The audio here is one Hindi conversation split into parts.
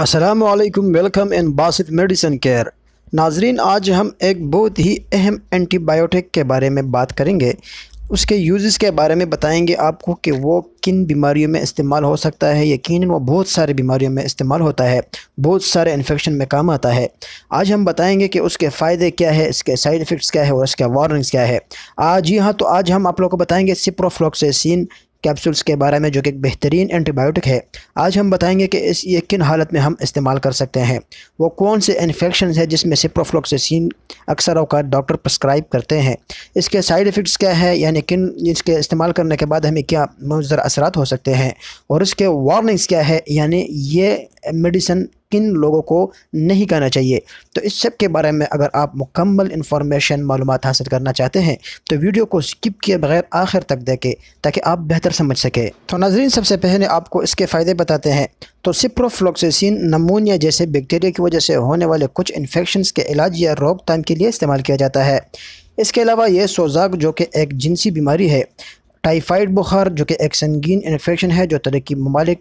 असलकम welcome in Basit medicine care नाजरीन आज हम एक बहुत ही अहम एंटीबायोटिक के बारे में बात करेंगे उसके यूज़ के बारे में बताएंगे आपको कि वो किन बीमारियों में इस्तेमाल हो सकता है यकीन वो बहुत सारे बीमारियों में इस्तेमाल होता है बहुत सारे इन्फेक्शन में काम आता है आज हम बताएंगे कि उसके फ़ायदे क्या है इसके साइड इफ़ेक्ट्स क्या है और इसके वार्निंग्स क्या है आज जी हाँ तो आज हम आप लोग को बताएँगे सिप्रोफ्लोक्सेसिन कैप्सूल्स के बारे में जो कि एक बेहतरीन एंटीबायोटिक है आज हम बताएंगे कि इस ये किन हालत में हम इस्तेमाल कर सकते हैं वो कौन से इन्फेक्शन है जिसमें से प्रोफ्लोक्सिन अक्सर अवकात डॉक्टर प्रस्क्राइब करते हैं इसके साइड इफ़ेक्ट्स क्या है यानी किन इसके इस्तेमाल करने के बाद हमें क्या मुजर असरा हो सकते हैं और इसके वार्निंग्स क्या है यानी ये मेडिसन किन लोगों को नहीं करना चाहिए तो इस सब के बारे में अगर आप मुकम्मल इन्फॉर्मेशन मालूम हासिल करना चाहते हैं तो वीडियो को स्किप किए बगैर आखिर तक देखें ताकि आप बेहतर समझ सकें तो नाजरीन सबसे पहले आपको इसके फ़ायदे बताते हैं तो सिप्रोफ्लोक्सेसिन नमूनिया जैसे बैक्टीरिया की वजह से होने वाले कुछ इन्फेक्शन के इलाज या रोकथाम के लिए इस्तेमाल किया जाता है इसके अलावा यह सोजाक जो कि एक जिनसी बीमारी है टाइफाइड बुखार जो कि एक संगीन इन्फेक्शन है जो तरक्की ममालिक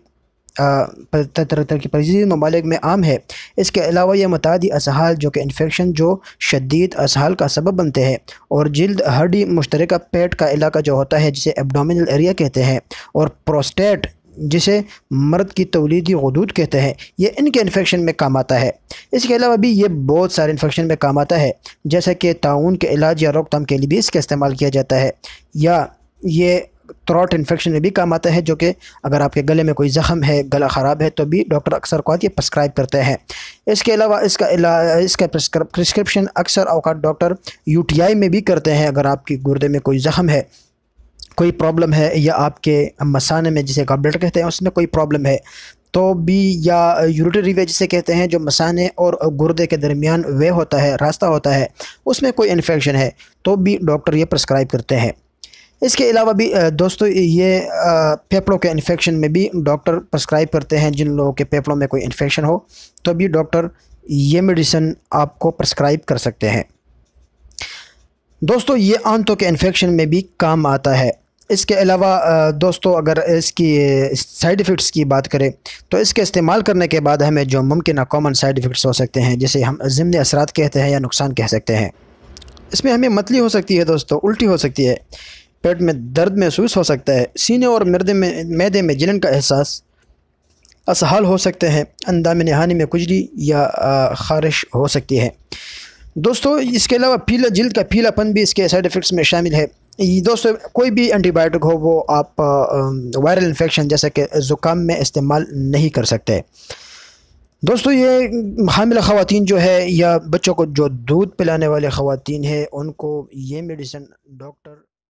तरह तरह की परेजी ममालिक में आम है इसके अलावा यह मतदी असहाल जो कि इन्फेक्शन जो शदीद असहाल का सबब बनते हैं और जल्द हड्डी मुश्तरक पेट का इलाका जो होता है जिसे एबडामिनल एरिया कहते हैं और प्रोस्टेट जिसे मर्द की तोलीदी हदूद कहते हैं ये इनके इन्फेक्शन में काम आता है इसके अलावा भी ये बहुत सारे इन्फेक्शन में काम आता है जैसे कि ताउन के इलाज या रोकथाम के लिए भी इसका इस्तेमाल किया जाता है या ये थ्रॉट इन्फेक्शन में भी काम आता है जो कि अगर आपके गले में कोई ज़ख़म है गला ख़राब है तो भी डॉक्टर अक्सर अवत ये प्रस्क्राइब करते हैं इसके अलावा इसका इसका प्रस्क्रिप्शन अक्सर अवकात डॉक्टर यूटीआई में भी करते हैं अगर आपकी गुर्दे में कोई जख्म है कोई प्रॉब्लम है या आपके मसाने में जिसे गॉबलेट कहते हैं उसमें कोई प्रॉब्लम है तो भी या यूरिटरी वे जिसे कहते हैं जो मसाने और गुर्दे के दरमियान वे होता है रास्ता होता है उसमें कोई इन्फेक्शन है तो भी डॉक्टर ये प्रस्क्राइब करते हैं इसके अलावा भी दोस्तों ये फेफड़ों के इन्फेक्शन में भी डॉक्टर प्रस्क्राइब करते हैं जिन लोगों के फेफड़ों में कोई इन्फेक्शन हो तो भी डॉक्टर ये मेडिसन आपको प्रस्क्राइब कर सकते हैं दोस्तों ये आंतों के इन्फेक्शन में भी काम आता है इसके अलावा दोस्तों अगर इसकी साइड इफ़ेक्ट्स की बात करें तो इसके इस्तेमाल करने के बाद हमें जो मुमकिन कॉमन साइड इफ़ेक्ट्स हो सकते हैं जिसे हम ज़िमन असरात कहते हैं या नुकसान कह सकते हैं इसमें हमें मतली हो सकती है दोस्तों उल्टी हो सकती है पेट में दर्द महसूस हो सकता है सीने और मर्दे में मैदे में जलन का एहसास असहाल हो सकते हैं अंदाम में में खुजली या खारिश हो सकती है दोस्तों इसके अलावा पीला जल्द का पीलापन भी इसके साइड इफ़ेक्ट्स में शामिल है दोस्तों कोई भी एंटीबायोटिक हो वो आप वायरल इन्फेक्शन जैसे कि ज़ुकाम में इस्तेमाल नहीं कर सकते दोस्तों ये हामिल ख़वान जो है या बच्चों को जो दूध पिलाने वाले ख़वान हैं उनको ये मेडिसिन डॉक्टर